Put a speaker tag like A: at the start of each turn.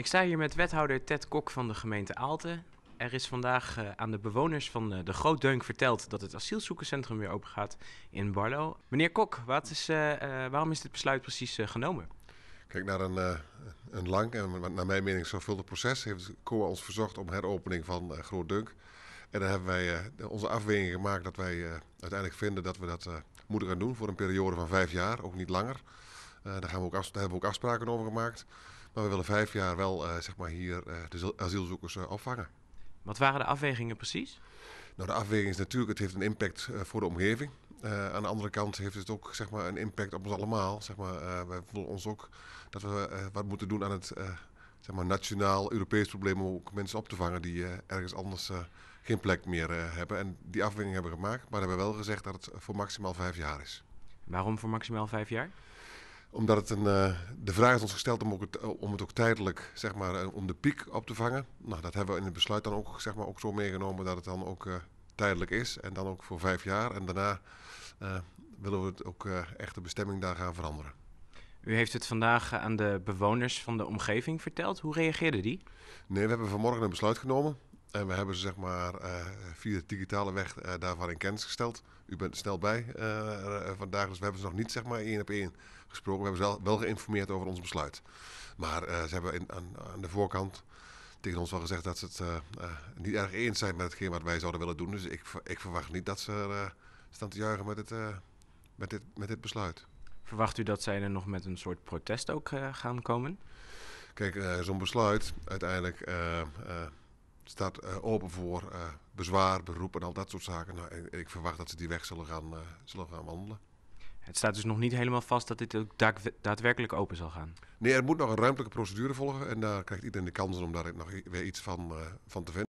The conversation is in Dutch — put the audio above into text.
A: Ik sta hier met wethouder Ted Kok van de gemeente Aalten. Er is vandaag eh, aan de bewoners van de Groot Deunk verteld dat het asielzoekerscentrum weer open gaat in Barlo. Meneer Kok, wat is, eh, eh, waarom is dit besluit precies genomen? Kijk, naar een, een lang en
B: naar mijn mening zorgvuldig proces heeft COA ons verzocht om heropening van Groot Deunk. En daar hebben wij onze afweging gemaakt dat wij uiteindelijk vinden dat we dat moeten gaan doen voor een periode van vijf jaar, ook niet langer. gaan we ook daar hebben we ook afspraken over gemaakt. Maar we willen vijf jaar wel eh, zeg maar hier eh, de asielzoekers eh, opvangen.
A: Wat waren de afwegingen precies?
B: Nou, de afweging is natuurlijk, het heeft een impact voor de omgeving. aan de andere kant heeft het ook zeg maar, een impact op ons allemaal. Zeg maar, uh, wij voelen ons ook dat we wat moeten doen aan het zeg maar, nationaal Europees probleem om ook mensen op te vangen die ergens anders geen plek meer hebben. En die afweging hebben we gemaakt, maar hebben wel gezegd dat het voor maximaal vijf jaar is. Waarom voor maximaal vijf jaar? Omdat het een, eh, de vraag is ons gesteld om, ook het, eh, om het ook tijdelijk, zeg maar, eh, om de piek op te vangen. Nou, dat hebben we in het besluit dan ook, zeg maar, ook zo meegenomen dat het dan ook tijdelijk is. En dan ook voor vijf jaar. En daarna willen we het ook echt de bestemming daar gaan veranderen. U heeft het vandaag aan de bewoners van de omgeving verteld. Hoe reageerden die? Nee, we hebben vanmorgen een besluit genomen. En we hebben ze zeg maar eh, via de digitale weg eh, daarvan in kennis gesteld. U bent snel bij eh, vandaag, dus we hebben ze nog niet zeg maar één op één gesproken. We hebben ze wel, geïnformeerd over ons besluit. Maar ze hebben aan, aan de voorkant tegen ons wel gezegd dat ze het niet erg eens zijn met hetgeen wat wij zouden willen doen. Dus ik, ik verwacht niet dat ze uh, staan te juichen met met, dit, met dit besluit. Verwacht u dat zij er nog met een soort protest ook gaan komen? Kijk, zo'n besluit uiteindelijk staat eh, open voor eh, bezwaar, beroep en al dat soort zaken. Nou, en ik verwacht dat ze die weg zullen gaan, eh, zullen gaan wandelen. Het staat dus
A: nog niet helemaal vast dat dit ook daadwerkelijk open zal gaan.
B: Nee, er moet nog een ruimtelijke procedure volgen. En daar krijgt iedereen de kans om daar nog weer iets van, van te vinden.